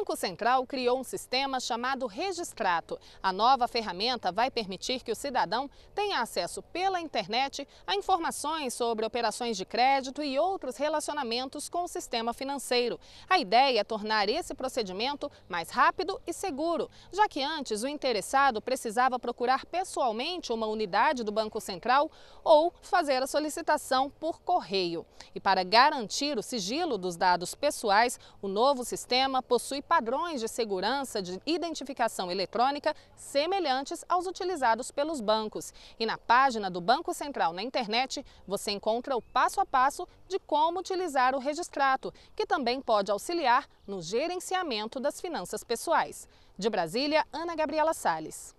Banco Central criou um sistema chamado Registrato. A nova ferramenta vai permitir que o cidadão tenha acesso pela internet a informações sobre operações de crédito e outros relacionamentos com o sistema financeiro. A ideia é tornar esse procedimento mais rápido e seguro, já que antes o interessado precisava procurar pessoalmente uma unidade do Banco Central ou fazer a solicitação por correio. E para garantir o sigilo dos dados pessoais, o novo sistema possui padrões de segurança de identificação eletrônica semelhantes aos utilizados pelos bancos. E na página do Banco Central na internet, você encontra o passo a passo de como utilizar o registrato, que também pode auxiliar no gerenciamento das finanças pessoais. De Brasília, Ana Gabriela Salles.